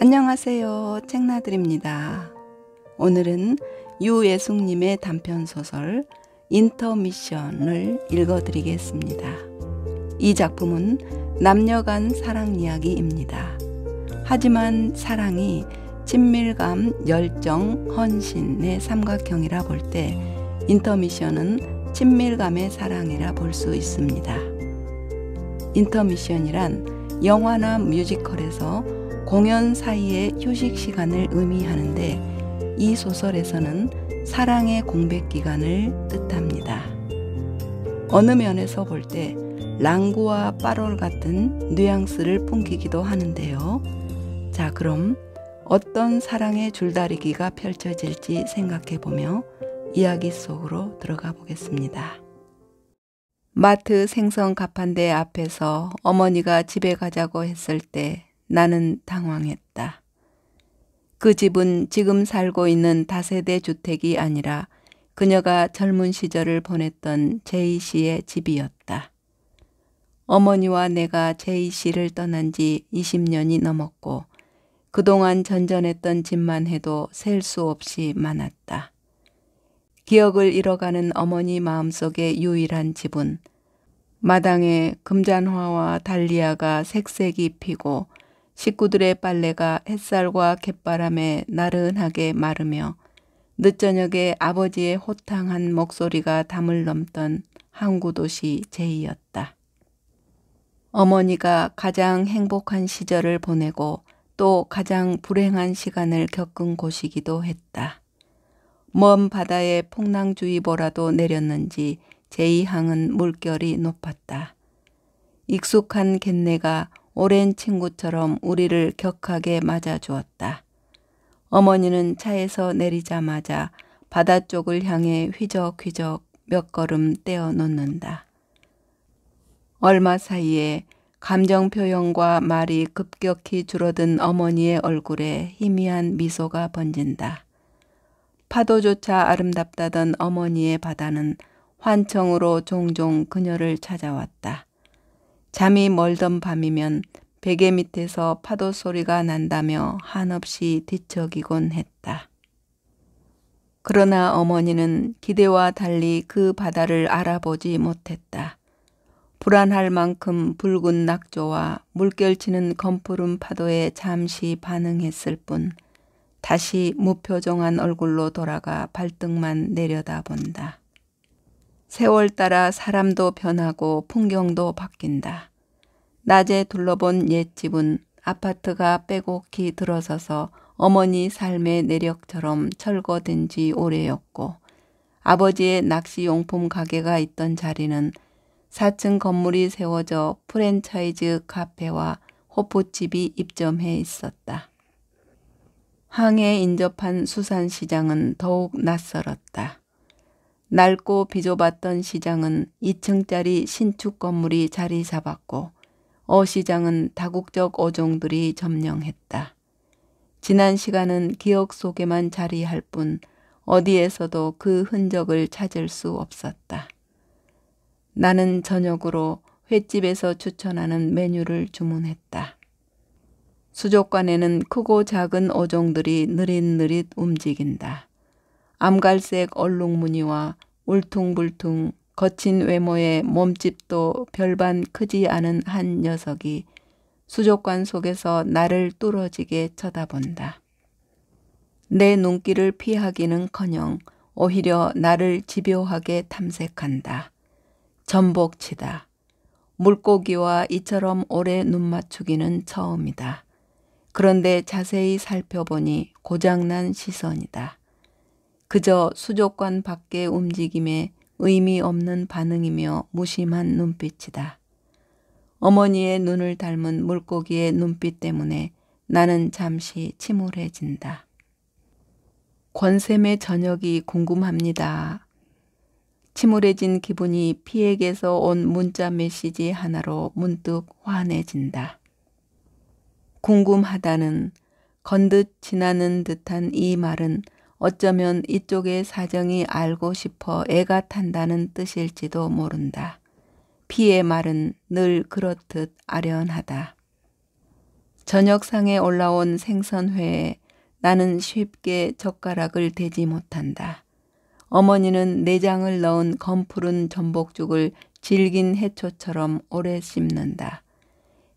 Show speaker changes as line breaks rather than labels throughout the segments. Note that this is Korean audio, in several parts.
안녕하세요. 책나들입니다. 오늘은 유예숙님의 단편 소설 인터미션을 읽어드리겠습니다. 이 작품은 남녀 간 사랑 이야기입니다. 하지만 사랑이 친밀감, 열정, 헌신의 삼각형이라 볼 때 인터미션은 친밀감의 사랑이라 볼 수 있습니다. 인터미션이란 영화나 뮤지컬에서 공연 사이의 휴식 시간을 의미하는데 이 소설에서는 사랑의 공백 기간을 뜻합니다. 어느 면에서 볼 때 랑구와 빠롤 같은 뉘앙스를 풍기기도 하는데요. 자, 그럼 어떤 사랑의 줄다리기가 펼쳐질지 생각해 보며 이야기 속으로 들어가 보겠습니다. 마트 생선 가판대 앞에서 어머니가 집에 가자고 했을 때 나는 당황했다. 그 집은 지금 살고 있는 다세대 주택이 아니라 그녀가 젊은 시절을 보냈던 제이 씨의 집이었다. 어머니와 내가 제이 씨를 떠난 지 20년이 넘었고 그동안 전전했던 집만 해도 셀 수 없이 많았다. 기억을 잃어가는 어머니 마음속의 유일한 집은 마당에 금잔화와 달리아가 색색이 피고 식구들의 빨래가 햇살과 갯바람에 나른하게 마르며 늦저녁에 아버지의 호탕한 목소리가 담을 넘던 항구도시 제이였다. 어머니가 가장 행복한 시절을 보내고 또 가장 불행한 시간을 겪은 곳이기도 했다. 먼 바다에 폭랑주의보라도 내렸는지 제이항은 물결이 높았다. 익숙한 갯내가 오랜 친구처럼 우리를 격하게 맞아주었다. 어머니는 차에서 내리자마자 바다 쪽을 향해 휘적휘적 몇 걸음 떼어 놓는다. 얼마 사이에 감정 표현과 말이 급격히 줄어든 어머니의 얼굴에 희미한 미소가 번진다. 파도조차 아름답다던 어머니의 바다는 환청으로 종종 그녀를 찾아왔다. 잠이 멀던 밤이면 베개 밑에서 파도 소리가 난다며 한없이 뒤척이곤 했다. 그러나 어머니는 기대와 달리 그 바다를 알아보지 못했다. 불안할 만큼 붉은 낙조와 물결치는 검푸른 파도에 잠시 반응했을 뿐 다시 무표정한 얼굴로 돌아가 발등만 내려다본다. 세월 따라 사람도 변하고 풍경도 바뀐다. 낮에 둘러본 옛집은 아파트가 빼곡히 들어서서 어머니 삶의 내력처럼 철거된 지 오래였고 아버지의 낚시 용품 가게가 있던 자리는 4층 건물이 세워져 프랜차이즈 카페와 호프집이 입점해 있었다. 항해 인접한 수산시장은 더욱 낯설었다. 낡고 비좁았던 시장은 2층짜리 신축 건물이 자리 잡았고 어시장은 다국적 어종들이 점령했다. 지난 시간은 기억 속에만 자리할 뿐 어디에서도 그 흔적을 찾을 수 없었다. 나는 저녁으로 횟집에서 추천하는 메뉴를 주문했다. 수족관에는 크고 작은 어종들이 느릿느릿 움직인다. 암갈색 얼룩무늬와 울퉁불퉁 거친 외모의 몸집도 별반 크지 않은 한 녀석이 수족관 속에서 나를 뚫어지게 쳐다본다. 내 눈길을 피하기는커녕 오히려 나를 집요하게 탐색한다. 전복치다. 물고기와 이처럼 오래 눈 맞추기는 처음이다. 그런데 자세히 살펴보니 고장난 시선이다. 그저 수족관 밖의 움직임에 의미 없는 반응이며 무심한 눈빛이다. 어머니의 눈을 닮은 물고기의 눈빛 때문에 나는 잠시 침울해진다. 권쌤의 저녁이 궁금합니다. 침울해진 기분이 피에게서 온 문자 메시지 하나로 문득 환해진다. 궁금하다는 건듯 지나는 듯한 이 말은 어쩌면 이쪽의 사정이 알고 싶어 애가 탄다는 뜻일지도 모른다. 피의 말은 늘 그렇듯 아련하다. 저녁상에 올라온 생선회에 나는 쉽게 젓가락을 대지 못한다. 어머니는 내장을 넣은 검푸른 전복죽을 질긴 해초처럼 오래 씹는다.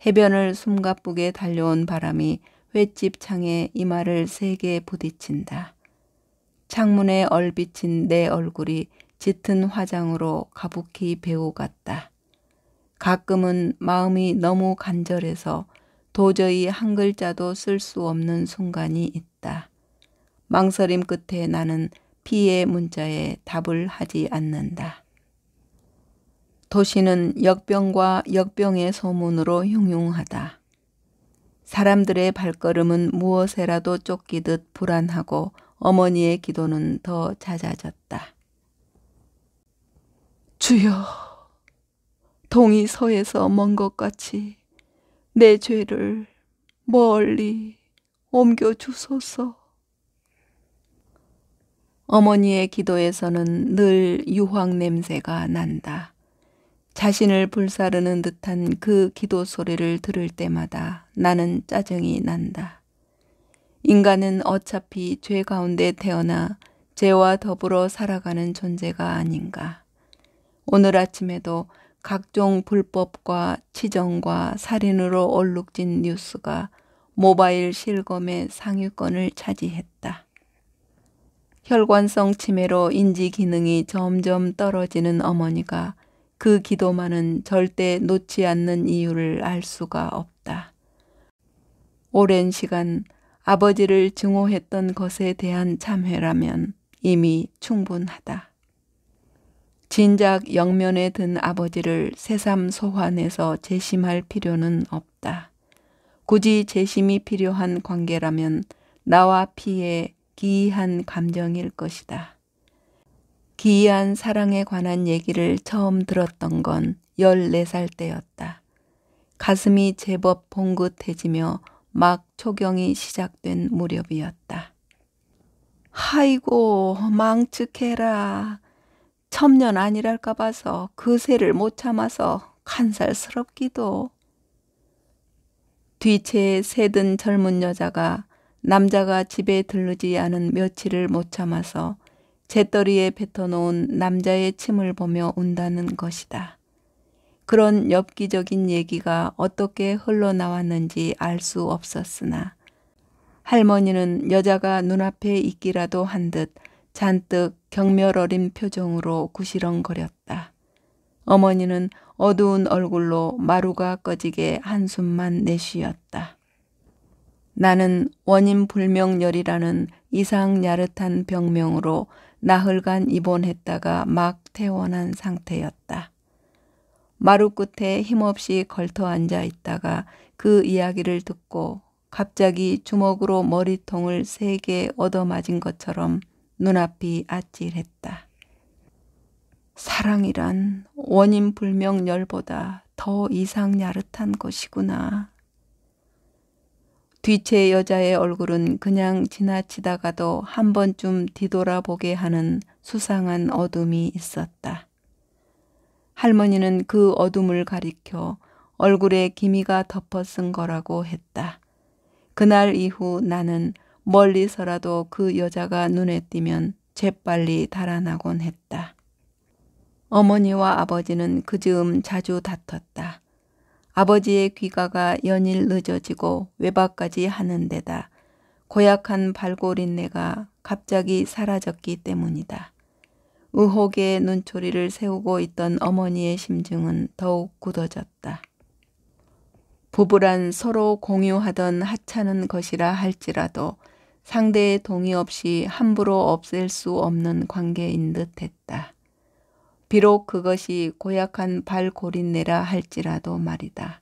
해변을 숨가쁘게 달려온 바람이 횟집 창에 이마를 세게 부딪친다 창문에 얼비친 내 얼굴이 짙은 화장으로 가부키 배우 같다. 가끔은 마음이 너무 간절해서 도저히 한 글자도 쓸 수 없는 순간이 있다. 망설임 끝에 나는 피의 문자에 답을 하지 않는다. 도시는 역병과 역병의 소문으로 흉흉하다. 사람들의 발걸음은 무엇에라도 쫓기듯 불안하고 어머니의 기도는 더 잦아졌다. 주여, 동이 서에서 먼 것 같이 내 죄를 멀리 옮겨 주소서. 어머니의 기도에서는 늘 유황 냄새가 난다. 자신을 불사르는 듯한 그 기도 소리를 들을 때마다 나는 짜증이 난다. 인간은 어차피 죄 가운데 태어나 죄와 더불어 살아가는 존재가 아닌가. 오늘 아침에도 각종 불법과 치정과 살인으로 얼룩진 뉴스가 모바일 실검의 상위권을 차지했다. 혈관성 치매로 인지 기능이 점점 떨어지는 어머니가 그 기도만은 절대 놓지 않는 이유를 알 수가 없다. 오랜 시간 아버지를 증오했던 것에 대한 참회라면 이미 충분하다. 진작 영면에 든 아버지를 새삼 소환해서 재심할 필요는 없다. 굳이 재심이 필요한 관계라면 나와 피의 기이한 감정일 것이다. 기이한 사랑에 관한 얘기를 처음 들었던 건 14살 때였다. 가슴이 제법 봉긋해지며 막 초경이 시작된 무렵이었다. 아이고 망측해라. 천년 아니랄까 봐서 그 새를 못 참아서 간살스럽기도. 뒤채에 새든 젊은 여자가 남자가 집에 들르지 않은 며칠을 못 참아서 재떨이에 뱉어놓은 남자의 침을 보며 운다는 것이다. 그런 엽기적인 얘기가 어떻게 흘러나왔는지 알 수 없었으나 할머니는 여자가 눈앞에 있기라도 한 듯 잔뜩 경멸 어린 표정으로 구시렁거렸다. 어머니는 어두운 얼굴로 마루가 꺼지게 한숨만 내쉬었다. 나는 원인 불명열이라는 이상 야릇한 병명으로 나흘간 입원했다가 막 퇴원한 상태였다. 마루 끝에 힘없이 걸터 앉아 있다가 그 이야기를 듣고 갑자기 주먹으로 머리통을 세게 얻어맞은 것처럼 눈앞이 아찔했다. 사랑이란 원인 불명 열보다 더 이상 야릇한 것이구나. 뒤체 여자의 얼굴은 그냥 지나치다가도 한 번쯤 뒤돌아보게 하는 수상한 어둠이 있었다. 할머니는 그 어둠을 가리켜 얼굴에 기미가 덮어쓴 거라고 했다. 그날 이후 나는 멀리서라도 그 여자가 눈에 띄면 재빨리 달아나곤 했다. 어머니와 아버지는 그 즈음 자주 다퉜다. 아버지의 귀가가 연일 늦어지고 외박까지 하는 데다 고약한 발골인 내가 갑자기 사라졌기 때문이다. 의혹의 눈초리를 세우고 있던 어머니의 심증은 더욱 굳어졌다. 부부란 서로 공유하던 하찮은 것이라 할지라도 상대의 동의 없이 함부로 없앨 수 없는 관계인 듯 했다. 비록 그것이 고약한 발고린내라 할지라도 말이다.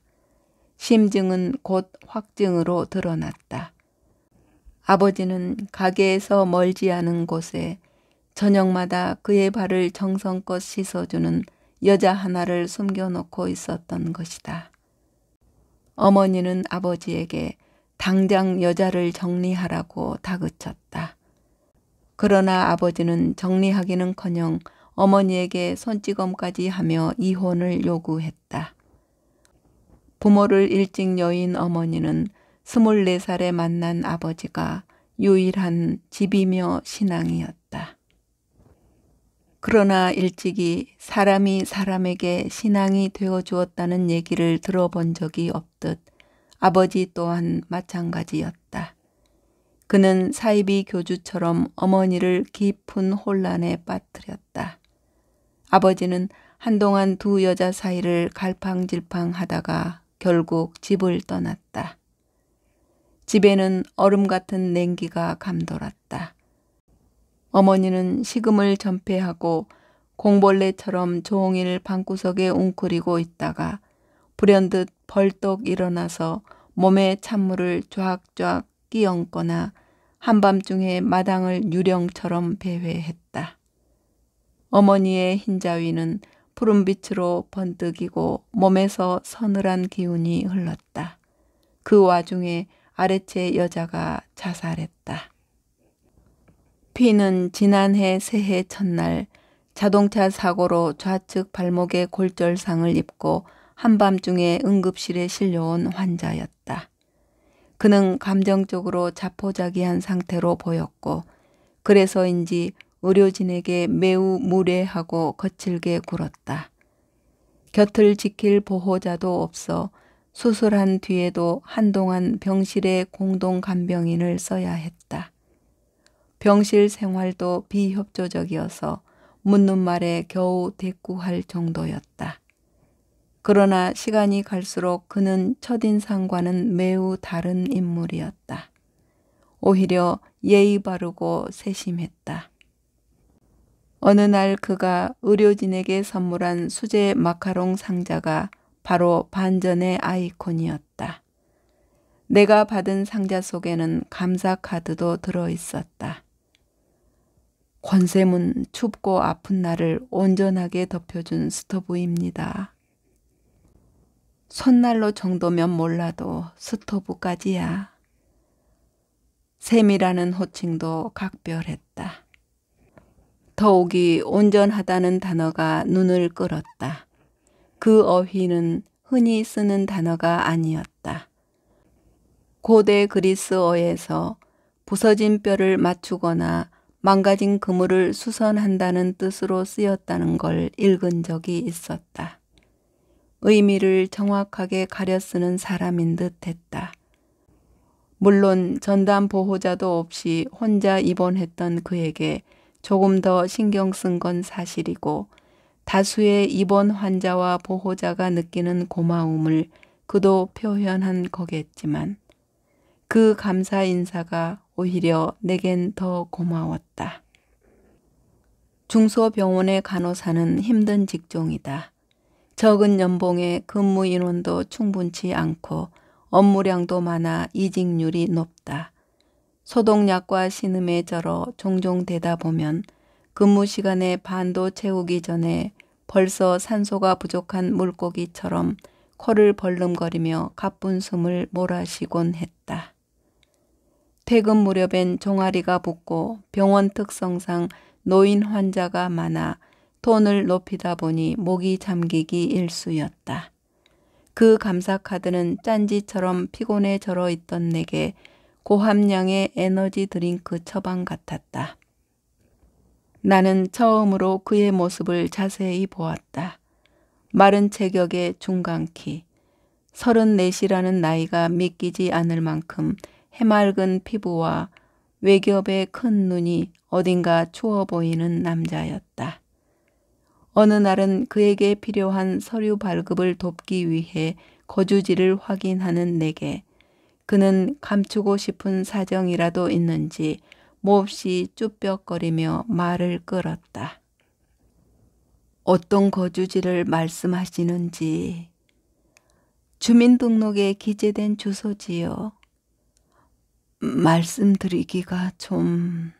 심증은 곧 확증으로 드러났다. 아버지는 가게에서 멀지 않은 곳에 저녁마다 그의 발을 정성껏 씻어주는 여자 하나를 숨겨놓고 있었던 것이다. 어머니는 아버지에게 당장 여자를 정리하라고 다그쳤다. 그러나 아버지는 정리하기는커녕 어머니에게 손찌검까지 하며 이혼을 요구했다. 부모를 일찍 여인 어머니는 24살에 만난 아버지가 유일한 집이며 신앙이었다. 그러나 일찍이 사람이 사람에게 신앙이 되어 주었다는 얘기를 들어본 적이 없듯 아버지 또한 마찬가지였다. 그는 사이비 교주처럼 어머니를 깊은 혼란에 빠뜨렸다. 아버지는 한동안 두 여자 사이를 갈팡질팡 하다가 결국 집을 떠났다. 집에는 얼음 같은 냉기가 감돌았다. 어머니는 식음을 전폐하고 공벌레처럼 종일 방구석에 웅크리고 있다가 불현듯 벌떡 일어나서 몸에 찬물을 쫙쫙 끼얹거나 한밤중에 마당을 유령처럼 배회했다. 어머니의 흰자위는 푸른빛으로 번뜩이고 몸에서 서늘한 기운이 흘렀다. 그 와중에 아래채 여자가 자살했다. 피는 지난해 새해 첫날 자동차 사고로 좌측 발목에 골절상을 입고 한밤중에 응급실에 실려온 환자였다. 그는 감정적으로 자포자기한 상태로 보였고 그래서인지 의료진에게 매우 무례하고 거칠게 굴었다. 곁을 지킬 보호자도 없어 수술한 뒤에도 한동안 병실에 공동간병인을 써야 했다. 병실 생활도 비협조적이어서 묻는 말에 겨우 대꾸할 정도였다. 그러나 시간이 갈수록 그는 첫인상과는 매우 다른 인물이었다. 오히려 예의 바르고 세심했다. 어느 날 그가 의료진에게 선물한 수제 마카롱 상자가 바로 반전의 아이콘이었다. 내가 받은 상자 속에는 감사 카드도 들어 있었다. 권세문 춥고 아픈 나를 온전하게 덮여준 스토브입니다. 손난로 정도면 몰라도 스토브까지야. 샘이라는 호칭도 각별했다. 더욱이 온전하다는 단어가 눈을 끌었다. 그 어휘는 흔히 쓰는 단어가 아니었다. 고대 그리스어에서 부서진 뼈를 맞추거나 망가진 그물을 수선한다는 뜻으로 쓰였다는 걸 읽은 적이 있었다. 의미를 정확하게 가려 쓰는 사람인 듯 했다. 물론 전담 보호자도 없이 혼자 입원했던 그에게 조금 더 신경 쓴 건 사실이고 다수의 입원 환자와 보호자가 느끼는 고마움을 그도 표현한 거겠지만 그 감사 인사가 오히려 내겐 더 고마웠다. 중소병원의 간호사는 힘든 직종이다. 적은 연봉에 근무 인원도 충분치 않고 업무량도 많아 이직률이 높다. 소독약과 신음에 절어 종종 되다 보면 근무 시간에 반도 채우기 전에 벌써 산소가 부족한 물고기처럼 코를 벌름거리며 가쁜 숨을 몰아쉬곤 했다. 퇴근 무렵엔 종아리가 붓고 병원 특성상 노인 환자가 많아 톤을 높이다 보니 목이 잠기기 일쑤였다. 그 감사 카드는 짠지처럼 피곤해 절어 있던 내게 고함량의 에너지 드링크 처방 같았다. 나는 처음으로 그의 모습을 자세히 보았다. 마른 체격의 중간키, 34이라는 나이가 믿기지 않을 만큼 해맑은 피부와 외겹의 큰 눈이 어딘가 추워 보이는 남자였다. 어느 날은 그에게 필요한 서류 발급을 돕기 위해 거주지를 확인하는 내게 그는 감추고 싶은 사정이라도 있는지 몹시 쭈뼛거리며 말을 끌었다. 어떤 거주지를 말씀하시는지 주민등록에 기재된 주소지요. 말씀드리기가 좀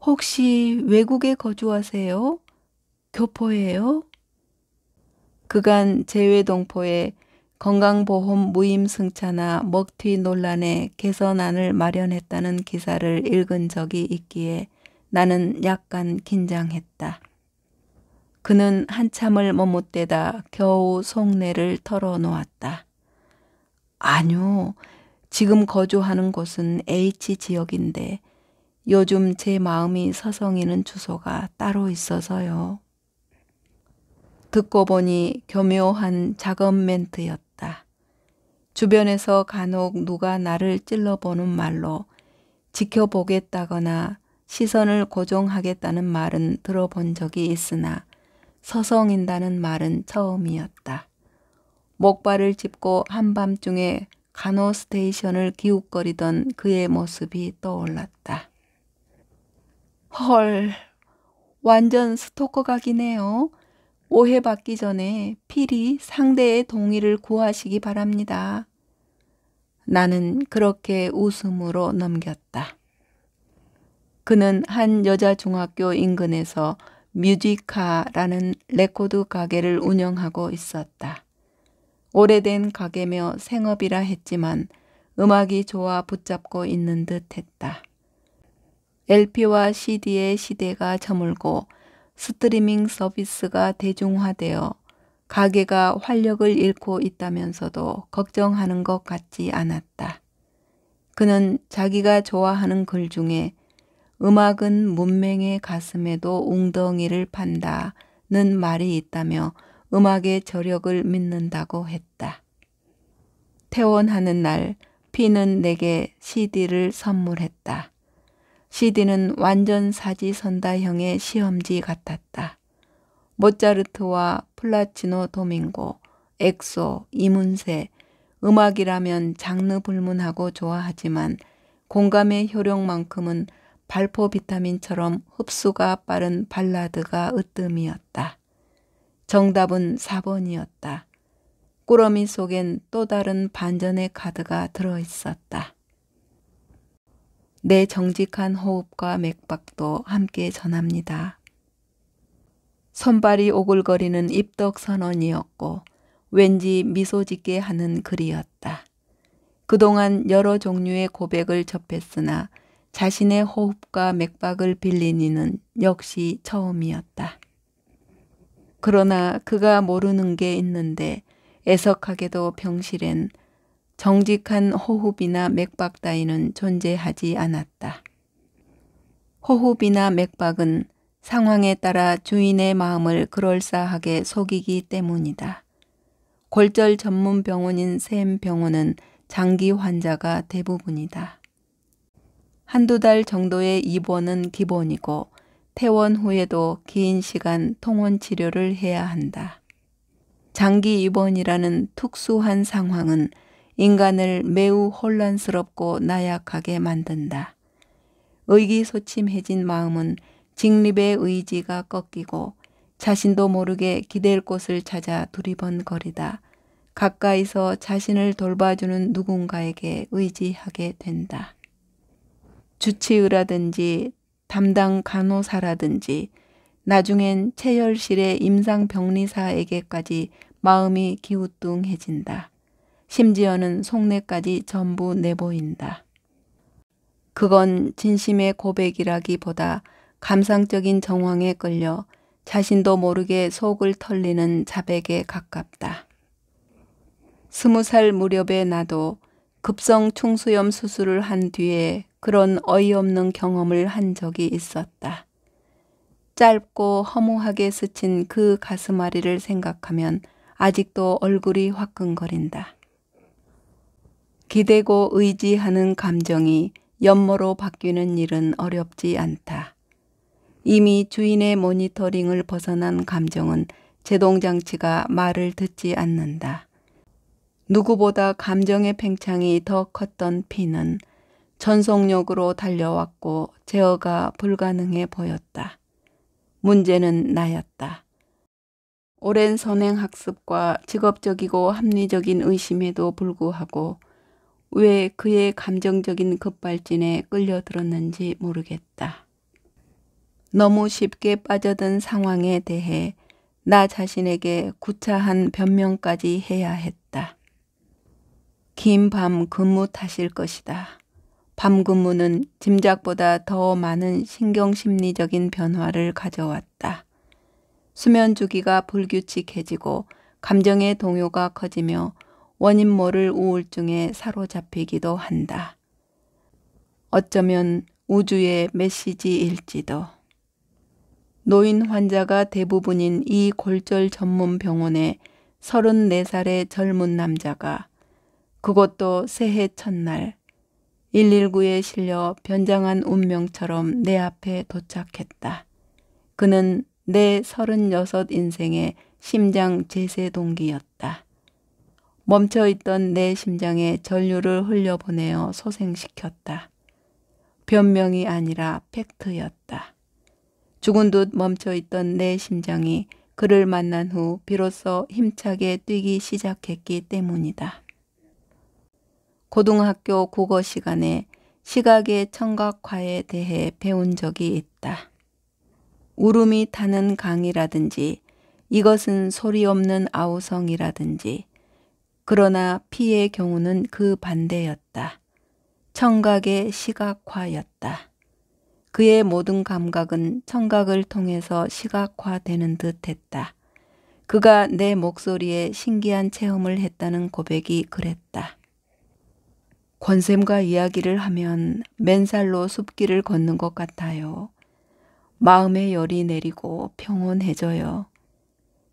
혹시 외국에 거주하세요? 교포예요? 그간 제외동포의 건강보험 무임 승차나 먹튀 논란에 개선안을 마련했다는 기사를 읽은 적이 있기에 나는 약간 긴장했다. 그는 한참을 머뭇대다 겨우 속내를 털어놓았다. 아니요, 지금 거주하는 곳은 H 지역인데 요즘 제 마음이 서성이는 주소가 따로 있어서요. 듣고 보니 교묘한 작업 멘트였다. 주변에서 간혹 누가 나를 찔러보는 말로 지켜보겠다거나 시선을 고정하겠다는 말은 들어본 적이 있으나 서성인다는 말은 처음이었다. 목발을 짚고 한밤중에 간호 스테이션을 기웃거리던 그의 모습이 떠올랐다. 헐, 완전 스토커 각이네요. 오해받기 전에 필히 상대의 동의를 구하시기 바랍니다. 나는 그렇게 웃음으로 넘겼다. 그는 한 여자 중학교 인근에서 뮤지카라는 레코드 가게를 운영하고 있었다. 오래된 가게며 생업이라 했지만 음악이 좋아 붙잡고 있는 듯 했다. LP와 CD의 시대가 저물고 스트리밍 서비스가 대중화되어 가게가 활력을 잃고 있다면서도 걱정하는 것 같지 않았다. 그는 자기가 좋아하는 글 중에 음악은 문맹의 가슴에도 웅덩이를 판다는 말이 있다며 음악의 저력을 믿는다고 했다. 퇴원하는 날 피는 내게 CD를 선물했다. CD는 완전 사지선다형의 시험지 같았다. 모차르트와 플라치노 도밍고, 엑소, 이문세, 음악이라면 장르 불문하고 좋아하지만 공감의 효력만큼은 발포 비타민처럼 흡수가 빠른 발라드가 으뜸이었다. 정답은 4번이었다. 꾸러미 속엔 또 다른 반전의 카드가 들어있었다. 내 정직한 호흡과 맥박도 함께 전합니다. 손발이 오글거리는 입덕 선언이었고 왠지 미소 짓게 하는 글이었다. 그동안 여러 종류의 고백을 접했으나 자신의 호흡과 맥박을 빌린 이는 역시 처음이었다. 그러나 그가 모르는 게 있는데 애석하게도 병실엔 정직한 호흡이나 맥박 따위는 존재하지 않았다. 호흡이나 맥박은 상황에 따라 주인의 마음을 그럴싸하게 속이기 때문이다. 골절 전문 병원인 샘 병원은 장기 환자가 대부분이다. 한두 달 정도의 입원은 기본이고 퇴원 후에도 긴 시간 통원 치료를 해야 한다. 장기 입원이라는 특수한 상황은 인간을 매우 혼란스럽고 나약하게 만든다. 의기소침해진 마음은 직립의 의지가 꺾이고 자신도 모르게 기댈 곳을 찾아 두리번거리다. 가까이서 자신을 돌봐주는 누군가에게 의지하게 된다. 주치의라든지 담당 간호사라든지 나중엔 체열실의 임상병리사에게까지 마음이 기우뚱해진다. 심지어는 속내까지 전부 내보인다. 그건 진심의 고백이라기보다 감상적인 정황에 끌려 자신도 모르게 속을 털리는 자백에 가깝다. 스무 살 무렵에 나도 급성 충수염 수술을 한 뒤에 그런 어이없는 경험을 한 적이 있었다. 짧고 허무하게 스친 그 가슴앓이를 생각하면 아직도 얼굴이 화끈거린다. 기대고 의지하는 감정이 연모로 바뀌는 일은 어렵지 않다. 이미 주인의 모니터링을 벗어난 감정은 제동장치가 말을 듣지 않는다. 누구보다 감정의 팽창이 더 컸던 피는 전속력으로 달려왔고 제어가 불가능해 보였다. 문제는 나였다. 오랜 선행 학습과 직업적이고 합리적인 의심에도 불구하고 왜 그의 감정적인 급발진에 끌려들었는지 모르겠다. 너무 쉽게 빠져든 상황에 대해 나 자신에게 구차한 변명까지 해야 했다. 긴 밤 근무 탓일 것이다. 밤 근무는 짐작보다 더 많은 신경심리적인 변화를 가져왔다. 수면 주기가 불규칙해지고 감정의 동요가 커지며 원인 모를 우울증에 사로잡히기도 한다. 어쩌면 우주의 메시지일지도. 노인 환자가 대부분인 이 골절 전문 병원에 34살의 젊은 남자가 그것도 새해 첫날 119에 실려 변장한 운명처럼 내 앞에 도착했다. 그는 내36 인생의 심장 제세 동기였다. 멈춰있던 내 심장에 전류를 흘려보내어 소생시켰다. 변명이 아니라 팩트였다. 죽은 듯 멈춰있던 내 심장이 그를 만난 후 비로소 힘차게 뛰기 시작했기 때문이다. 고등학교 국어 시간에 시각의 청각화에 대해 배운 적이 있다. 울음이 타는 강이라든지 이것은 소리 없는 아우성이라든지 그러나 피의 경우는 그 반대였다. 청각의 시각화였다. 그의 모든 감각은 청각을 통해서 시각화되는 듯 했다. 그가 내 목소리에 신기한 체험을 했다는 고백이 그랬다. 권쌤과 이야기를 하면 맨살로 숲길을 걷는 것 같아요. 마음의 열이 내리고 평온해져요.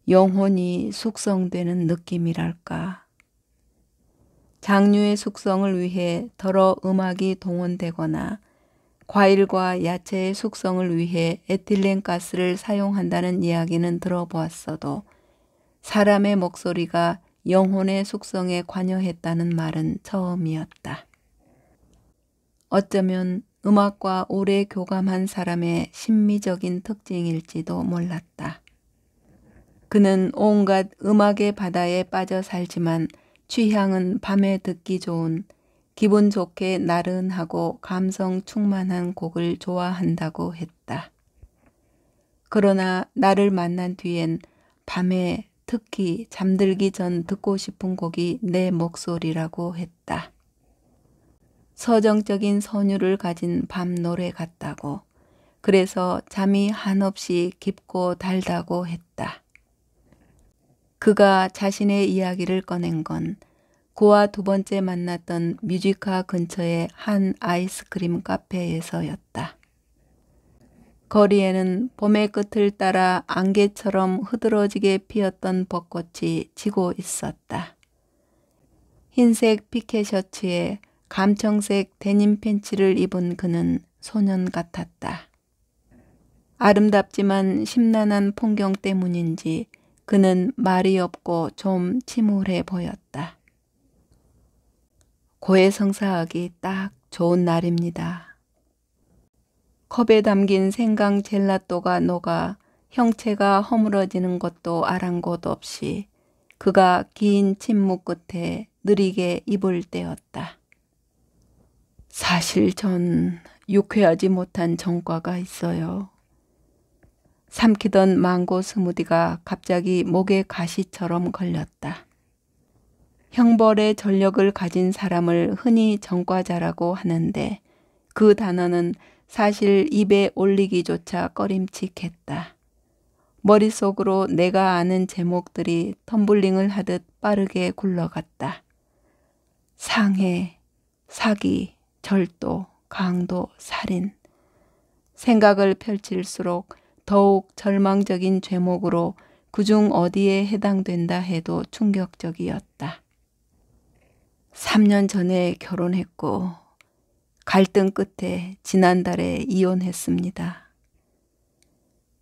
영혼이 숙성되는 느낌이랄까. 장류의 숙성을 위해 더러 음악이 동원되거나 과일과 야채의 숙성을 위해 에틸렌 가스를 사용한다는 이야기는 들어보았어도 사람의 목소리가 영혼의 속성에 관여했다는 말은 처음이었다. 어쩌면 음악과 오래 교감한 사람의 심미적인 특징일지도 몰랐다. 그는 온갖 음악의 바다에 빠져 살지만 취향은 밤에 듣기 좋은 기분 좋게 나른하고 감성 충만한 곡을 좋아한다고 했다. 그러나 나를 만난 뒤엔 밤에 특히 잠들기 전 듣고 싶은 곡이 내 목소리라고 했다. 서정적인 선율을 가진 밤 노래 같다고. 그래서 잠이 한없이 깊고 달다고 했다. 그가 자신의 이야기를 꺼낸 건고와두 번째 만났던 뮤지카 근처의 한 아이스크림 카페에서였다. 거리에는 봄의 끝을 따라 안개처럼 흐드러지게 피었던 벚꽃이 지고 있었다. 흰색 피케 셔츠에 감청색 데님 팬츠를 입은 그는 소년 같았다. 아름답지만 심란한 풍경 때문인지 그는 말이 없고 좀 침울해 보였다. 고해성사하기 딱 좋은 날입니다. 컵에 담긴 생강 젤라또가 녹아 형체가 허물어지는 것도 아랑곳 없이 그가 긴 침묵 끝에 느리게 입을 떼었다. 사실 전 유쾌하지 못한 전과가 있어요. 삼키던 망고 스무디가 갑자기 목에 가시처럼 걸렸다. 형벌의 전력을 가진 사람을 흔히 전과자라고 하는데 그 단어는 사실 입에 올리기조차 꺼림칙했다. 머릿속으로 내가 아는 제목들이 텀블링을 하듯 빠르게 굴러갔다. 상해, 사기, 절도, 강도, 살인. 생각을 펼칠수록 더욱 절망적인 죄목으로 그중 어디에 해당된다 해도 충격적이었다. 3년 전에 결혼했고 갈등 끝에 지난달에 이혼했습니다.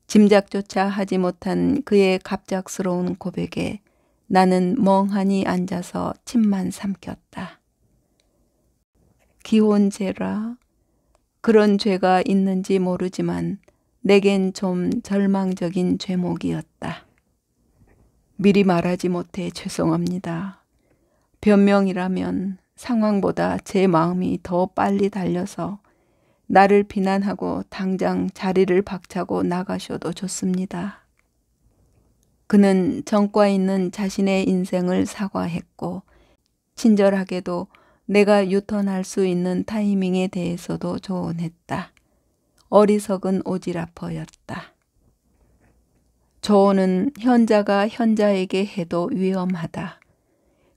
짐작조차 하지 못한 그의 갑작스러운 고백에 나는 멍하니 앉아서 침만 삼켰다. 기혼죄라 그런 죄가 있는지 모르지만 내겐 좀 절망적인 죄목이었다. 미리 말하지 못해 죄송합니다. 변명이라면 상황보다 제 마음이 더 빨리 달려서 나를 비난하고 당장 자리를 박차고 나가셔도 좋습니다. 그는 정과 있는 자신의 인생을 사과했고 친절하게도 내가 유턴할 수 있는 타이밍에 대해서도 조언했다. 어리석은 오지라퍼였다. 조언은 현자가 현자에게 해도 위험하다.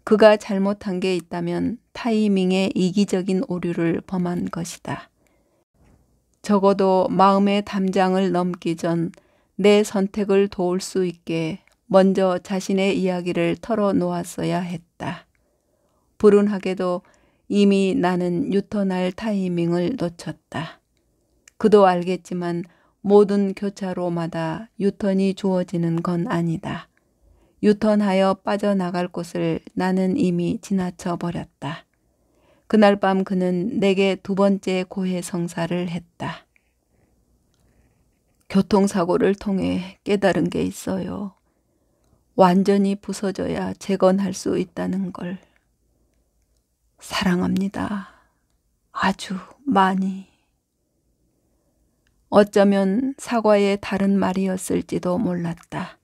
그가 잘못한 게 있다면 타이밍에 이기적인 오류를 범한 것이다. 적어도 마음의 담장을 넘기 전 내 선택을 도울 수 있게 먼저 자신의 이야기를 털어놓았어야 했다. 불운하게도 이미 나는 유턴할 타이밍을 놓쳤다. 그도 알겠지만 모든 교차로마다 유턴이 주어지는 건 아니다. 유턴하여 빠져나갈 곳을 나는 이미 지나쳐 버렸다. 그날 밤 그는 내게 두 번째 고해 성사를 했다. 교통사고를 통해 깨달은 게 있어요. 완전히 부서져야 재건할 수 있다는 걸. 사랑합니다. 아주 많이. 어쩌면 사과의 다른 말이었을지도 몰랐다.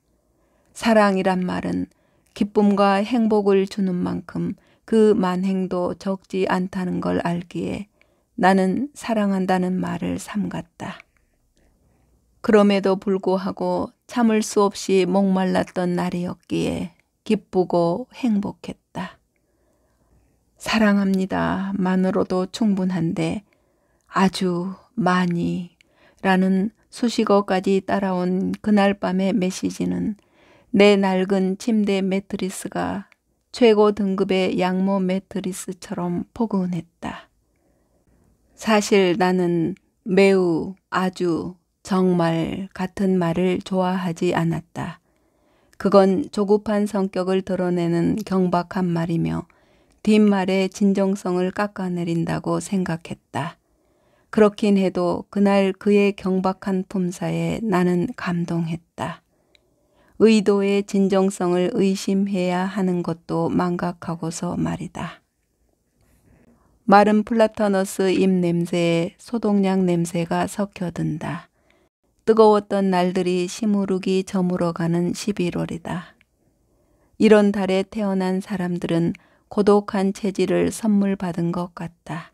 사랑이란 말은 기쁨과 행복을 주는 만큼 그 만행도 적지 않다는 걸 알기에 나는 사랑한다는 말을 삼갔다. 그럼에도 불구하고 참을 수 없이 목말랐던 날이었기에 기쁘고 행복했다. 사랑합니다. 만으로도 충분한데 아주 많이 라는 수식어까지 따라온 그날 밤의 메시지는 내 낡은 침대 매트리스가 최고 등급의 양모 매트리스처럼 포근했다. 사실 나는 매우 아주 정말 같은 말을 좋아하지 않았다. 그건 조급한 성격을 드러내는 경박한 말이며 뒷말의 진정성을 깎아내린다고 생각했다. 그렇긴 해도 그날 그의 경박한 품사에 나는 감동했다. 의도의 진정성을 의심해야 하는 것도 망각하고서 말이다. 마른 플라타너스 잎 냄새에 소독약 냄새가 섞여든다. 뜨거웠던 날들이 시무룩이 저물어가는 11월이다. 이런 달에 태어난 사람들은 고독한 체질을 선물 받은 것 같다.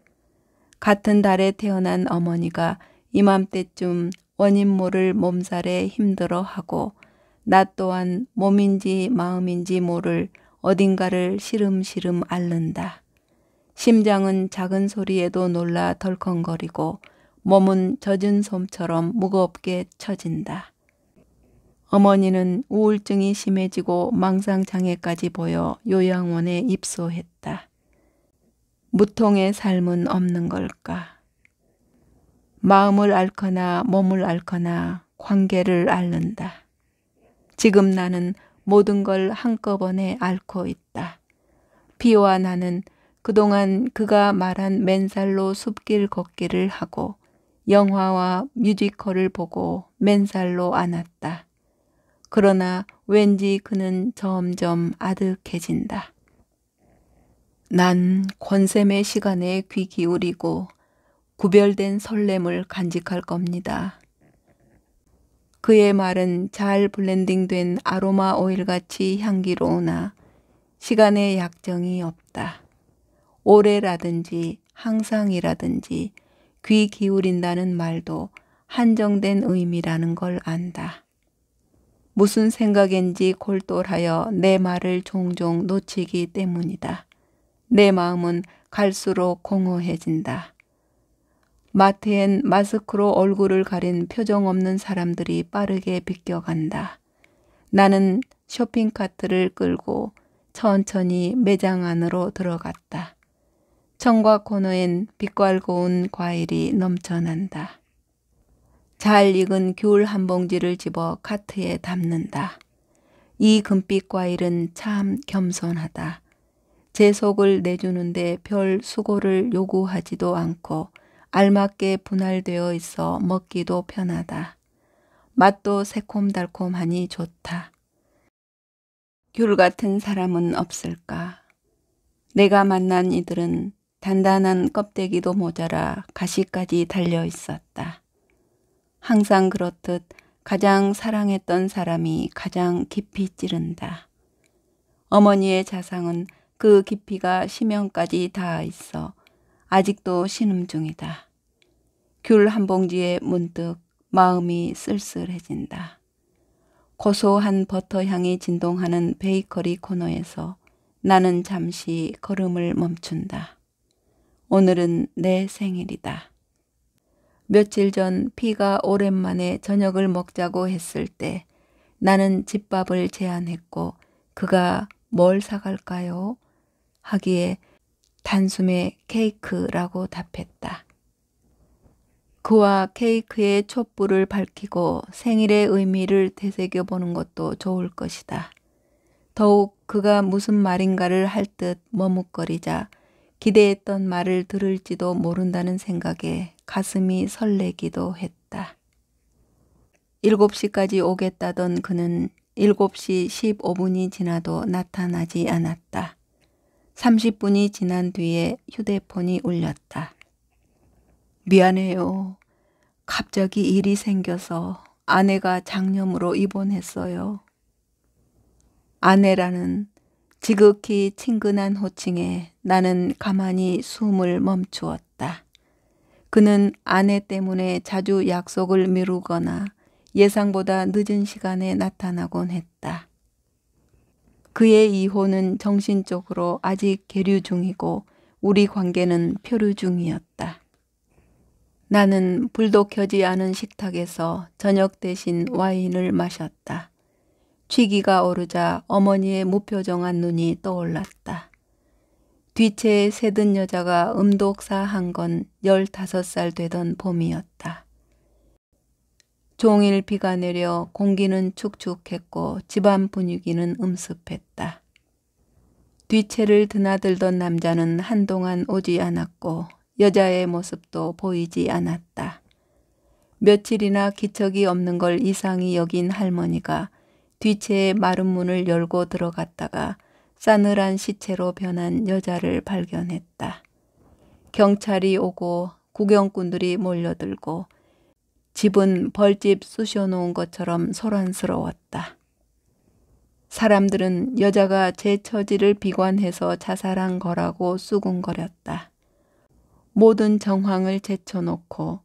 같은 달에 태어난 어머니가 이맘때쯤 원인 모를 몸살에 힘들어하고 나 또한 몸인지 마음인지 모를 어딘가를 시름시름 앓는다. 심장은 작은 소리에도 놀라 덜컹거리고 몸은 젖은 솜처럼 무겁게 처진다. 어머니는 우울증이 심해지고 망상장애까지 보여 요양원에 입소했다. 무통의 삶은 없는 걸까? 마음을 앓거나 몸을 앓거나 관계를 앓는다. 지금 나는 모든 걸 한꺼번에 앓고 있다. 비와 나는 그동안 그가 말한 맨살로 숲길 걷기를 하고 영화와 뮤지컬을 보고 맨살로 안았다. 그러나 왠지 그는 점점 아득해진다. 난 권쌤의 시간에 귀 기울이고 구별된 설렘을 간직할 겁니다. 그의 말은 잘 블렌딩된 아로마 오일같이 향기로우나 시간의 약정이 없다. 오래라든지 항상이라든지 귀 기울인다는 말도 한정된 의미라는 걸 안다. 무슨 생각인지 골똘하여 내 말을 종종 놓치기 때문이다. 내 마음은 갈수록 공허해진다. 마트엔 마스크로 얼굴을 가린 표정 없는 사람들이 빠르게 비껴간다. 나는 쇼핑카트를 끌고 천천히 매장 안으로 들어갔다. 청과 코너엔 빛깔 고운 과일이 넘쳐난다. 잘 익은 귤 한 봉지를 집어 카트에 담는다. 이 금빛 과일은 참 겸손하다. 제 속을 내주는데 별 수고를 요구하지도 않고 알맞게 분할되어 있어 먹기도 편하다. 맛도 새콤달콤하니 좋다. 귤 같은 사람은 없을까? 내가 만난 이들은 단단한 껍데기도 모자라 가시까지 달려 있었다. 항상 그렇듯 가장 사랑했던 사람이 가장 깊이 찌른다. 어머니의 자상은 그 깊이가 심연까지 닿아 있어 아직도 신음 중이다. 귤 한 봉지에 문득 마음이 쓸쓸해진다. 고소한 버터 향이 진동하는 베이커리 코너에서 나는 잠시 걸음을 멈춘다. 오늘은 내 생일이다. 며칠 전 피가 오랜만에 저녁을 먹자고 했을 때 나는 집밥을 제안했고 그가 뭘 사갈까요? 하기에 단숨에 케이크라고 답했다. 그와 케이크의 촛불을 밝히고 생일의 의미를 되새겨 보는 것도 좋을 것이다. 더욱 그가 무슨 말인가를 할 듯 머뭇거리자 기대했던 말을 들을지도 모른다는 생각에 가슴이 설레기도 했다. 7시까지 오겠다던 그는 7시 15분이 지나도 나타나지 않았다. 30분이 지난 뒤에 휴대폰이 울렸다. 미안해요. 갑자기 일이 생겨서 아내가 장염으로 입원했어요. 아내라는 지극히 친근한 호칭에 나는 가만히 숨을 멈추었다. 그는 아내 때문에 자주 약속을 미루거나 예상보다 늦은 시간에 나타나곤 했다. 그의 이혼은 정신적으로 아직 계류 중이고 우리 관계는 표류 중이었다. 나는 불도 켜지 않은 식탁에서 저녁 대신 와인을 마셨다. 취기가 오르자 어머니의 무표정한 눈이 떠올랐다. 뒤채에 새든 여자가 음독사한 건 열다섯 살 되던 봄이었다. 종일 비가 내려 공기는 축축했고 집안 분위기는 음습했다. 뒤채를 드나들던 남자는 한동안 오지 않았고 여자의 모습도 보이지 않았다. 며칠이나 기척이 없는 걸 이상히 여긴 할머니가 뒤채의 마른 문을 열고 들어갔다가 싸늘한 시체로 변한 여자를 발견했다. 경찰이 오고 구경꾼들이 몰려들고 집은 벌집 쑤셔놓은 것처럼 소란스러웠다. 사람들은 여자가 제 처지를 비관해서 자살한 거라고 수군거렸다. 모든 정황을 제쳐놓고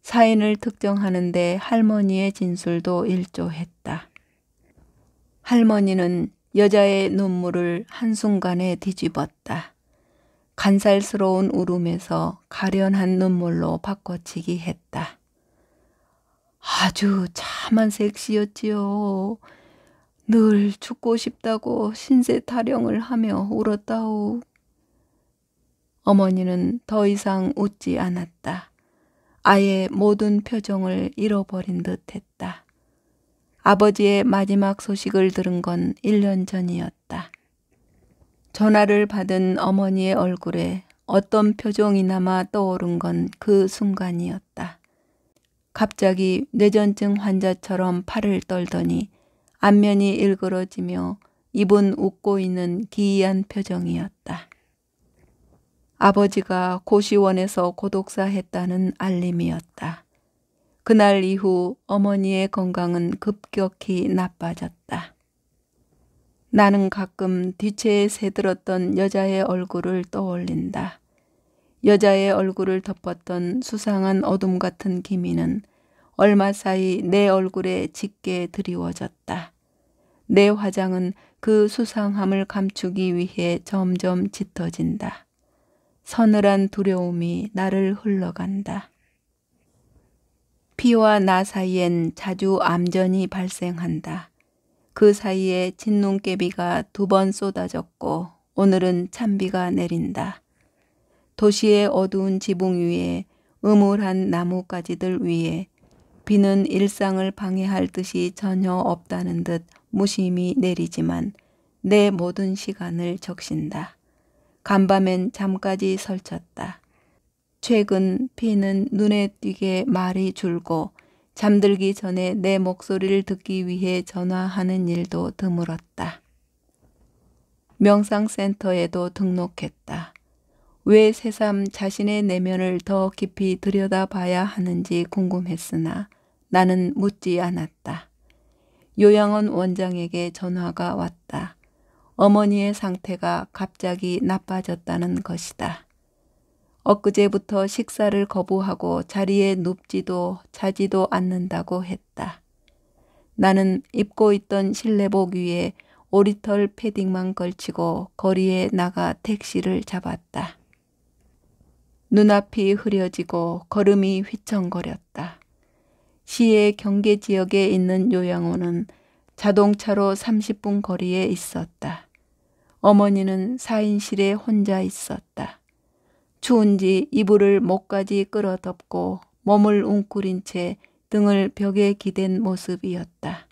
사인을 특정하는데 할머니의 진술도 일조했다. 할머니는 여자의 눈물을 한순간에 뒤집었다. 간살스러운 울음에서 가련한 눈물로 바꿔치기 했다. 아주 참한 섹시였지요. 늘 죽고 싶다고 신세 타령을 하며 울었다오. 어머니는 더 이상 웃지 않았다. 아예 모든 표정을 잃어버린 듯 했다. 아버지의 마지막 소식을 들은 건 1년 전이었다. 전화를 받은 어머니의 얼굴에 어떤 표정이나마 떠오른 건 그 순간이었다. 갑자기 뇌전증 환자처럼 팔을 떨더니 안면이 일그러지며 입은 웃고 있는 기이한 표정이었다. 아버지가 고시원에서 고독사 했다는 알림이었다. 그날 이후 어머니의 건강은 급격히 나빠졌다. 나는 가끔 뒤체에 새들었던 여자의 얼굴을 떠올린다. 여자의 얼굴을 덮었던 수상한 어둠 같은 기미는 얼마 사이 내 얼굴에 짙게 드리워졌다. 내 화장은 그 수상함을 감추기 위해 점점 짙어진다. 서늘한 두려움이 나를 흘러간다. 피와 나 사이엔 자주 암전이 발생한다. 그 사이에 진눈깨비가 두 번 쏟아졌고 오늘은 찬비가 내린다. 도시의 어두운 지붕 위에 음울한 나뭇가지들 위에 비는 일상을 방해할 듯이 전혀 없다는 듯 무심히 내리지만 내 모든 시간을 적신다. 간밤엔 잠까지 설쳤다. 최근 비는 눈에 띄게 말이 줄고 잠들기 전에 내 목소리를 듣기 위해 전화하는 일도 드물었다. 명상센터에도 등록했다. 왜 새삼 자신의 내면을 더 깊이 들여다봐야 하는지 궁금했으나 나는 묻지 않았다. 요양원 원장에게 전화가 왔다. 어머니의 상태가 갑자기 나빠졌다는 것이다. 엊그제부터 식사를 거부하고 자리에 눕지도 자지도 않는다고 했다. 나는 입고 있던 실내복 위에 오리털 패딩만 걸치고 거리에 나가 택시를 잡았다. 눈앞이 흐려지고 걸음이 휘청거렸다. 시의 경계 지역에 있는 요양원은 자동차로 30분 거리에 있었다. 어머니는 사인실에 혼자 있었다. 추운지 이불을 목까지 끌어덮고 몸을 웅크린 채 등을 벽에 기댄 모습이었다.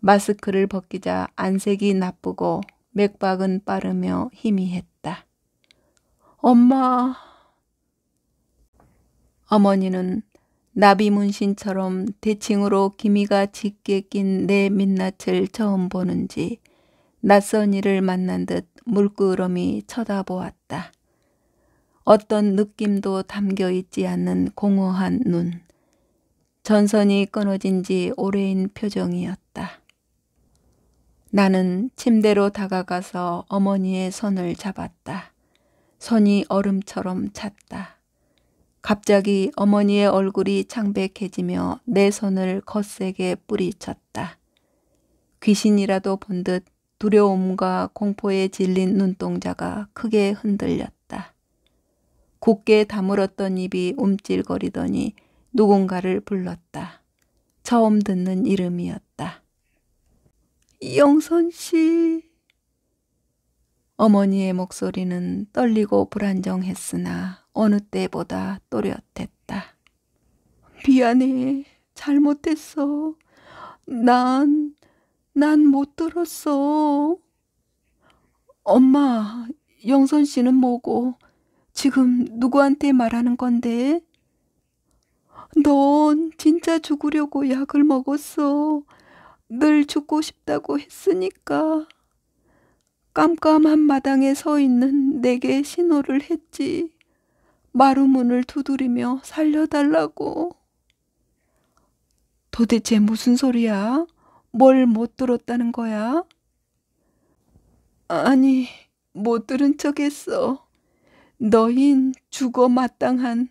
마스크를 벗기자 안색이 나쁘고 맥박은 빠르며 희미했다. 엄마, 어머니는 나비 문신처럼 대칭으로 기미가 짙게 낀 내 민낯을 처음 보는지 낯선 이를 만난 듯 물끄러미 쳐다보았다. 어떤 느낌도 담겨 있지 않는 공허한 눈. 전선이 끊어진 지 오래인 표정이었다. 나는 침대로 다가가서 어머니의 손을 잡았다. 손이 얼음처럼 찼다. 갑자기 어머니의 얼굴이 창백해지며 내 손을 거세게 뿌리쳤다. 귀신이라도 본 듯 두려움과 공포에 질린 눈동자가 크게 흔들렸다. 굳게 다물었던 입이 움찔거리더니 누군가를 불렀다. 처음 듣는 이름이었다. 영선 씨. 어머니의 목소리는 떨리고 불안정했으나 어느 때보다 또렷했다. 미안해. 잘못했어. 난, 난 못 들었어. 엄마, 영선 씨는 뭐고, 지금 누구한테 말하는 건데? 넌 진짜 죽으려고 약을 먹었어. 늘 죽고 싶다고 했으니까. 깜깜한 마당에 서 있는 내게 신호를 했지. 마루문을 두드리며 살려달라고. 도대체 무슨 소리야? 뭘 못 들었다는 거야? 아니, 못 들은 척 했어. 너흰 죽어 마땅한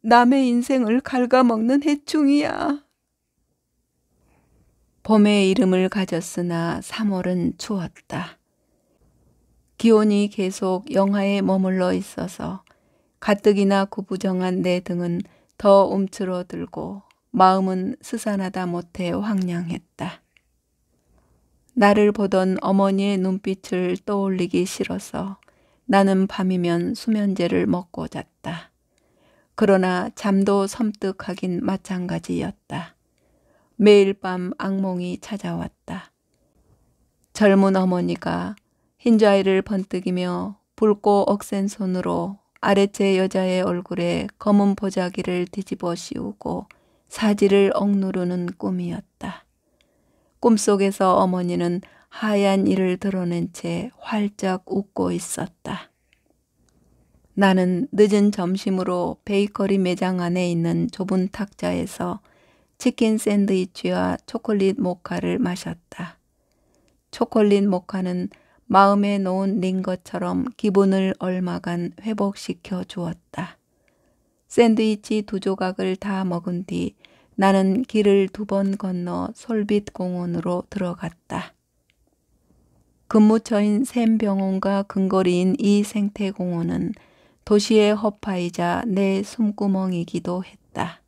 남의 인생을 갉아먹는 해충이야. 봄의 이름을 가졌으나 3월은 추웠다. 기온이 계속 영하에 머물러 있어서 가뜩이나 구부정한 내 등은 더 움츠러들고 마음은 스산하다 못해 황량했다. 나를 보던 어머니의 눈빛을 떠올리기 싫어서 나는 밤이면 수면제를 먹고 잤다. 그러나 잠도 섬뜩하긴 마찬가지였다. 매일 밤 악몽이 찾아왔다. 젊은 어머니가 흰자위를 번뜩이며 붉고 억센 손으로 아래째 여자의 얼굴에 검은 보자기를 뒤집어 씌우고 사지를 억누르는 꿈이었다. 꿈속에서 어머니는 하얀 이를 드러낸 채 활짝 웃고 있었다. 나는 늦은 점심으로 베이커리 매장 안에 있는 좁은 탁자에서 치킨 샌드위치와 초콜릿 모카를 마셨다. 초콜릿 모카는 마음에 놓은 링것처럼 기분을 얼마간 회복시켜 주었다. 샌드위치 두 조각을 다 먹은 뒤 나는 길을 두 번 건너 솔빛 공원으로 들어갔다. 근무처인 샘병원과 근거리인 이 생태공원은 도시의 허파이자 내 숨구멍이기도 했다.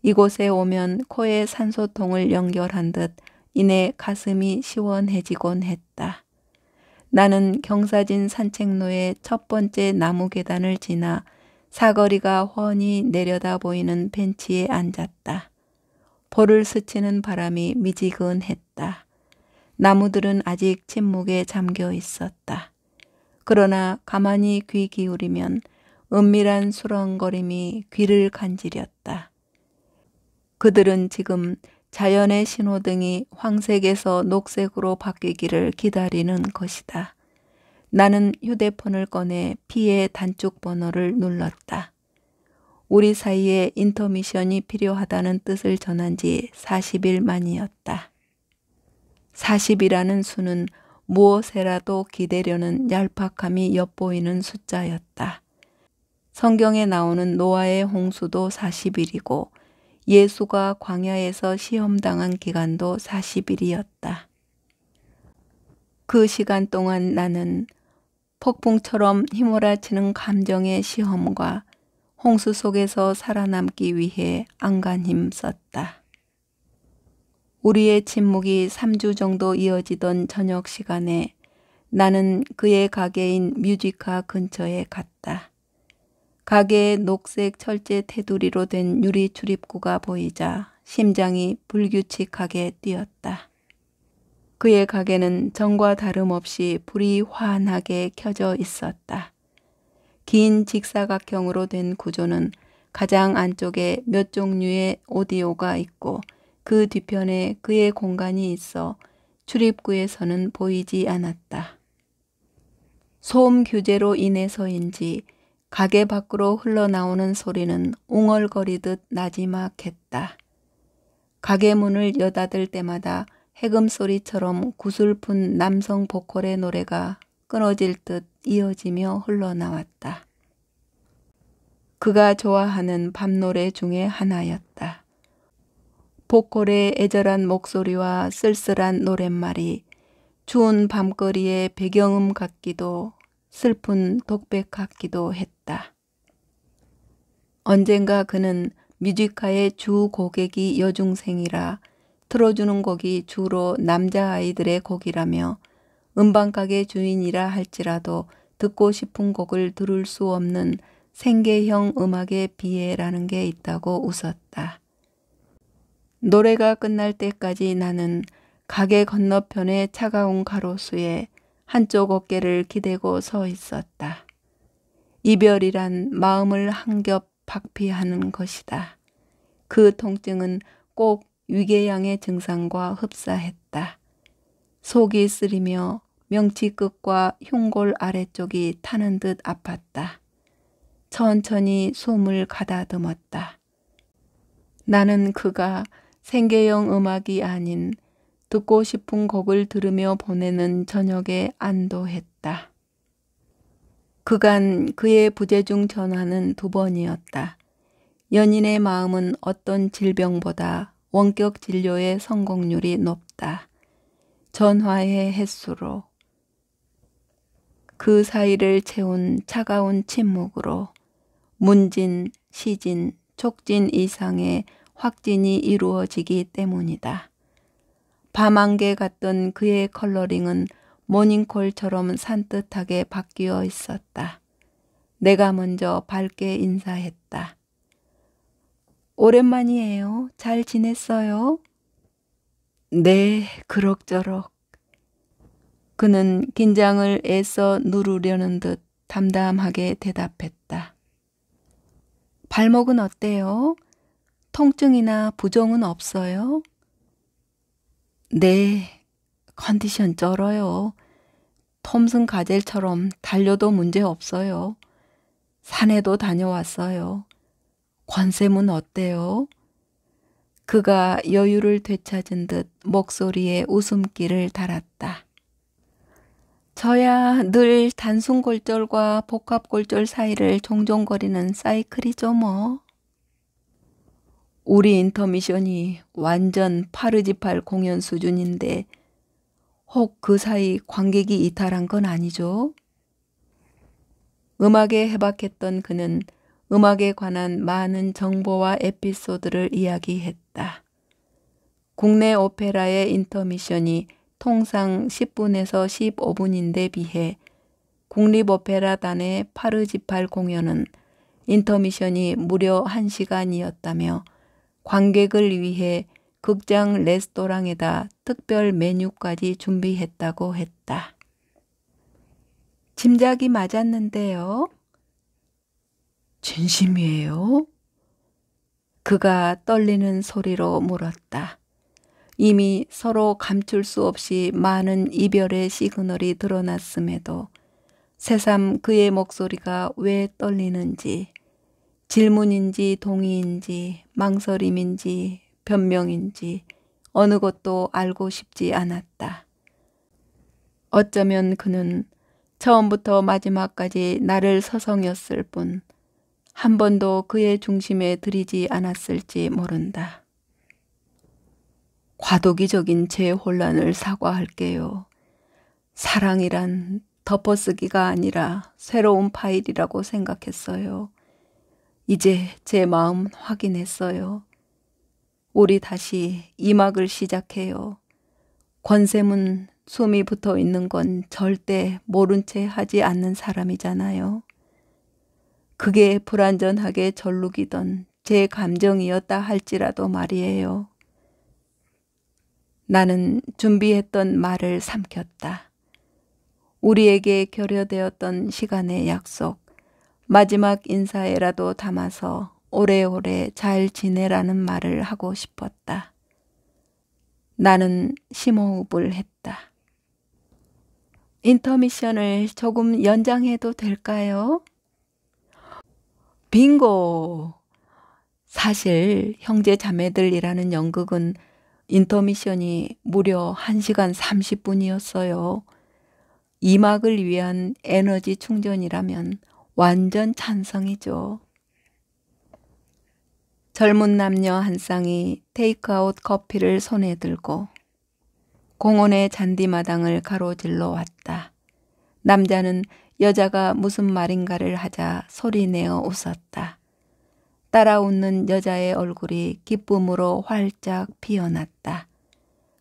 이곳에 오면 코에 산소통을 연결한 듯 이내 가슴이 시원해지곤 했다. 나는 경사진 산책로의 첫 번째 나무 계단을 지나 사거리가 훤히 내려다 보이는 벤치에 앉았다. 볼을 스치는 바람이 미지근했다. 나무들은 아직 침묵에 잠겨 있었다. 그러나 가만히 귀 기울이면 은밀한 수렁거림이 귀를 간지렸다. 그들은 지금 자연의 신호등이 황색에서 녹색으로 바뀌기를 기다리는 것이다. 나는 휴대폰을 꺼내 P의 단축 번호를 눌렀다. 우리 사이에 인터미션이 필요하다는 뜻을 전한 지 40일 만이었다. 40이라는 수는 무엇에라도 기대려는 얄팍함이 엿보이는 숫자였다. 성경에 나오는 노아의 홍수도 40일이고 예수가 광야에서 시험당한 기간도 40일이었다. 그 시간 동안 나는 폭풍처럼 휘몰아치는 감정의 시험과 홍수 속에서 살아남기 위해 안간힘 썼다. 우리의 침묵이 3주 정도 이어지던 저녁 시간에 나는 그의 가게인 뮤지카 근처에 갔다. 가게의 녹색 철제 테두리로 된 유리 출입구가 보이자 심장이 불규칙하게 뛰었다. 그의 가게는 전과 다름없이 불이 환하게 켜져 있었다. 긴 직사각형으로 된 구조는 가장 안쪽에 몇 종류의 오디오가 있고 그 뒤편에 그의 공간이 있어 출입구에서는 보이지 않았다. 소음 규제로 인해서인지 가게 밖으로 흘러나오는 소리는 웅얼거리듯 나지막했다. 가게 문을 여닫을 때마다 해금 소리처럼 구슬픈 남성 보컬의 노래가 끊어질 듯 이어지며 흘러나왔다. 그가 좋아하는 밤노래 중의 하나였다. 보컬의 애절한 목소리와 쓸쓸한 노랫말이 추운 밤거리의 배경음 같기도 슬픈 독백 같기도 했다. 언젠가 그는 뮤지카의 주 고객이 여중생이라 틀어주는 곡이 주로 남자아이들의 곡이라며 음반가게 주인이라 할지라도 듣고 싶은 곡을 들을 수 없는 생계형 음악에비해라는게 있다고 웃었다. 노래가 끝날 때까지 나는 가게 건너편의 차가운 가로수에 한쪽 어깨를 기대고 서 있었다. 이별이란 마음을 한겹 박피하는 것이다. 그 통증은 꼭 위궤양의 증상과 흡사했다. 속이 쓰리며 명치 끝과 흉골 아래쪽이 타는 듯 아팠다. 천천히 숨을 가다듬었다. 나는 그가 생계형 음악이 아닌 듣고 싶은 곡을 들으며 보내는 저녁에 안도했다. 그간 그의 부재중 전화는 두 번이었다. 연인의 마음은 어떤 질병보다 원격 진료의 성공률이 높다. 전화의 횟수로 그 사이를 채운 차가운 침묵으로 문진, 시진, 촉진 이상의 확진이 이루어지기 때문이다. 밤안개 같던 그의 컬러링은 모닝콜처럼 산뜻하게 바뀌어 있었다. 내가 먼저 밝게 인사했다. 오랜만이에요. 잘 지냈어요? 네, 그럭저럭. 그는 긴장을 애써 누르려는 듯 담담하게 대답했다. 발목은 어때요? 통증이나 부종은 없어요? 네, 컨디션 쩔어요. 톰슨 가젤처럼 달려도 문제 없어요. 산에도 다녀왔어요. 권쌤은 어때요? 그가 여유를 되찾은 듯 목소리에 웃음기를 달았다. 저야 늘 단순골절과 복합골절 사이를 종종거리는 사이클이죠 뭐. 우리 인터미션이 완전 파르지팔 공연 수준인데 혹그 사이 관객이 이탈한 건 아니죠? 음악에 해박했던 그는 음악에 관한 많은 정보와 에피소드를 이야기했다. 국내 오페라의 인터미션이 통상 10분에서 15분인데 비해 국립오페라단의 파르지팔 공연은 인터미션이 무려 1시간이었다며 관객을 위해 극장 레스토랑에다 특별 메뉴까지 준비했다고 했다. 짐작이 맞았는데요. 진심이에요? 그가 떨리는 소리로 물었다. 이미 서로 감출 수 없이 많은 이별의 시그널이 드러났음에도 새삼 그의 목소리가 왜 떨리는지 질문인지 동의인지 망설임인지 변명인지 어느 것도 알고 싶지 않았다. 어쩌면 그는 처음부터 마지막까지 나를 서성였을 뿐, 한 번도 그의 중심에 들이지 않았을지 모른다. 과도기적인 제 혼란을 사과할게요. 사랑이란 덮어쓰기가 아니라 새로운 파일이라고 생각했어요. 이제 제 마음 확인했어요. 우리 다시 이막을 시작해요. 권세문 숨이 붙어 있는 건 절대 모른 채 하지 않는 사람이잖아요. 그게 불완전하게 절룩이던 제 감정이었다 할지라도 말이에요. 나는 준비했던 말을 삼켰다. 우리에게 결여되었던 시간의 약속, 마지막 인사에라도 담아서 오래오래 잘 지내라는 말을 하고 싶었다. 나는 심호흡을 했다. 인터미션을 조금 연장해도 될까요? 빙고! 사실 형제 자매들이라는 연극은 인터미션이 무려 1시간 30분이었어요. 이막을 위한 에너지 충전이라면 완전 찬성이죠. 젊은 남녀 한 쌍이 테이크아웃 커피를 손에 들고 공원의 잔디마당을 가로질러 왔다. 남자는 여자가 무슨 말인가를 하자 소리내어 웃었다. 따라 웃는 여자의 얼굴이 기쁨으로 활짝 피어났다.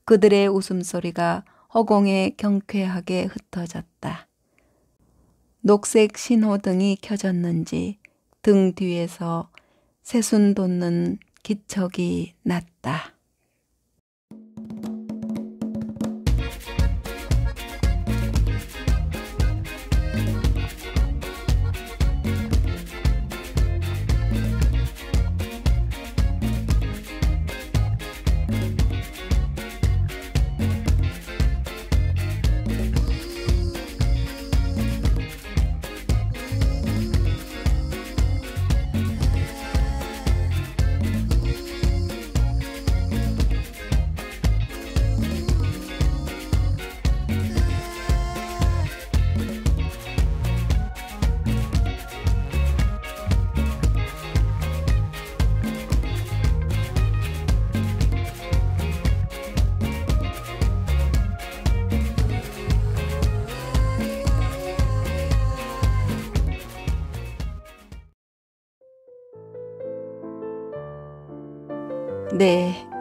그들의 웃음소리가 허공에 경쾌하게 흩어졌다. 녹색 신호등이 켜졌는지 등 뒤에서 새순 돋는 기척이 났다.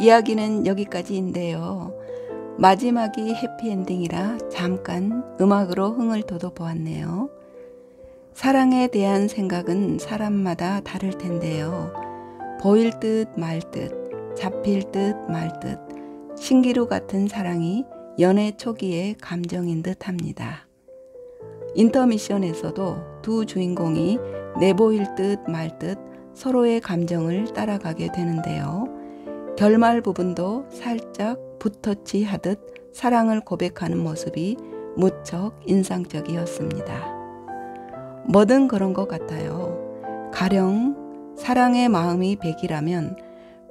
이야기는 여기까지인데요. 마지막이 해피엔딩이라 잠깐 음악으로 흥을 돋워보았네요. 사랑에 대한 생각은 사람마다 다를 텐데요. 보일 듯 말 듯, 잡힐 듯 말 듯, 신기루 같은 사랑이 연애 초기의 감정인 듯 합니다. 인터미션에서도 두 주인공이 내보일 듯 말 듯 서로의 감정을 따라가게 되는데요. 결말 부분도 살짝 붓터치 하듯 사랑을 고백하는 모습이 무척 인상적이었습니다. 뭐든 그런 것 같아요. 가령 사랑의 마음이 100이라면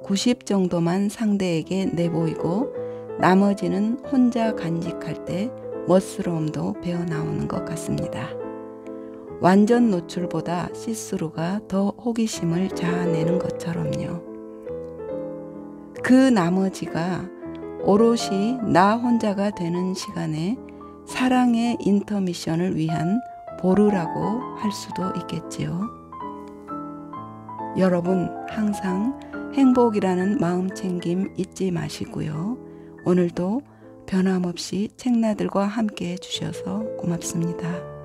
90 정도만 상대에게 내보이고 나머지는 혼자 간직할 때 멋스러움도 배어나오는 것 같습니다. 완전 노출보다 시스루가 더 호기심을 자아내는 것처럼요. 그 나머지가 오롯이 나 혼자가 되는 시간에 사랑의 인터미션을 위한 보루라고 할 수도 있겠지요. 여러분, 항상 행복이라는 마음 챙김 잊지 마시고요. 오늘도 변함없이 책나들과 함께 해주셔서 고맙습니다.